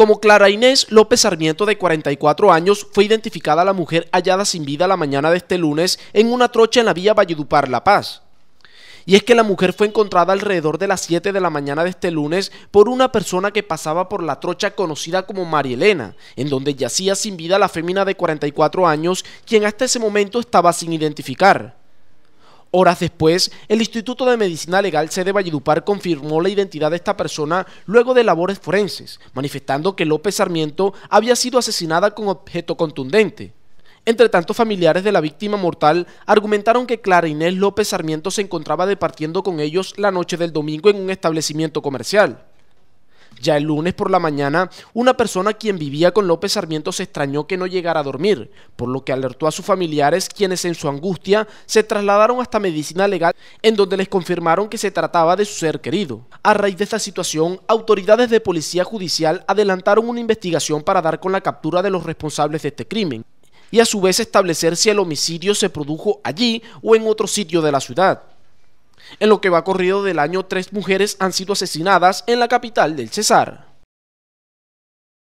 Como Clara Inés López Sarmiento, de 44 años, fue identificada la mujer hallada sin vida la mañana de este lunes en una trocha en la vía Valledupar, La Paz. Y es que la mujer fue encontrada alrededor de las 7 de la mañana de este lunes por una persona que pasaba por la trocha conocida como María Elena, en donde yacía sin vida la fémina de 44 años, quien hasta ese momento estaba sin identificar. Horas después, el Instituto de Medicina Legal C de Valledupar confirmó la identidad de esta persona luego de labores forenses, manifestando que López Sarmiento había sido asesinada con objeto contundente. Entre tanto, familiares de la víctima mortal argumentaron que Clara Inés López Sarmiento se encontraba departiendo con ellos la noche del domingo en un establecimiento comercial. Ya el lunes por la mañana, una persona quien vivía con López Sarmiento se extrañó que no llegara a dormir, por lo que alertó a sus familiares, quienes en su angustia se trasladaron hasta medicina legal, en donde les confirmaron que se trataba de su ser querido. A raíz de esta situación, autoridades de policía judicial adelantaron una investigación para dar con la captura de los responsables de este crimen y a su vez establecer si el homicidio se produjo allí o en otro sitio de la ciudad. En lo que va corrido del año, tres mujeres han sido asesinadas en la capital del Cesar.